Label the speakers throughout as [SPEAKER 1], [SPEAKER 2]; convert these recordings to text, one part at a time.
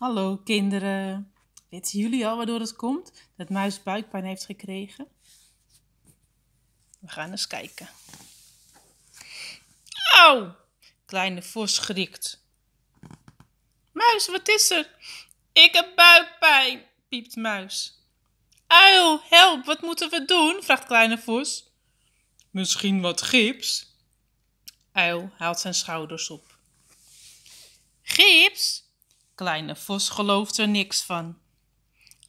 [SPEAKER 1] Hallo kinderen. Weten jullie al waardoor het komt dat muis buikpijn heeft gekregen? We gaan eens kijken. Auw! Kleine vos schrikt. Muis, wat is er? Ik heb buikpijn, piept muis. Uil, help, wat moeten we doen? vraagt kleine vos. Misschien wat gips? Uil haalt zijn schouders op. Gips? Kleine Vos gelooft er niks van.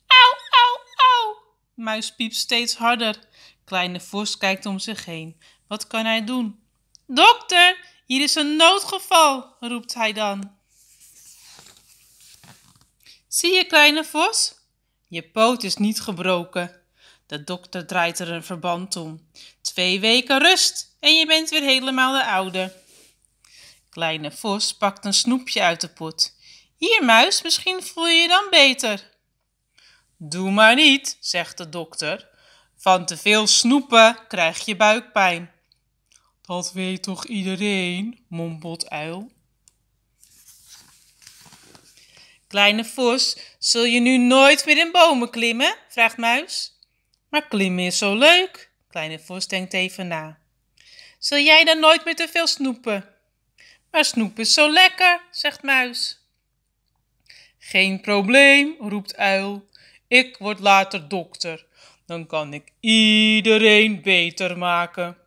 [SPEAKER 1] Au, au, au! Muis piept steeds harder. Kleine Vos kijkt om zich heen. Wat kan hij doen? Dokter, hier is een noodgeval, roept hij dan. Zie je, Kleine Vos? Je poot is niet gebroken. De dokter draait er een verband om. Twee weken rust en je bent weer helemaal de oude. Kleine Vos pakt een snoepje uit de pot. Hier, muis, misschien voel je je dan beter. Doe maar niet, zegt de dokter. Van te veel snoepen krijg je buikpijn. Dat weet toch iedereen, mompelt uil. Kleine vos, zul je nu nooit meer in bomen klimmen? vraagt muis. Maar klimmen is zo leuk. Kleine vos denkt even na. Zul jij dan nooit meer te veel snoepen? Maar snoep is zo lekker, zegt muis. Geen probleem, roept uil. Ik word later dokter. Dan kan ik iedereen beter maken.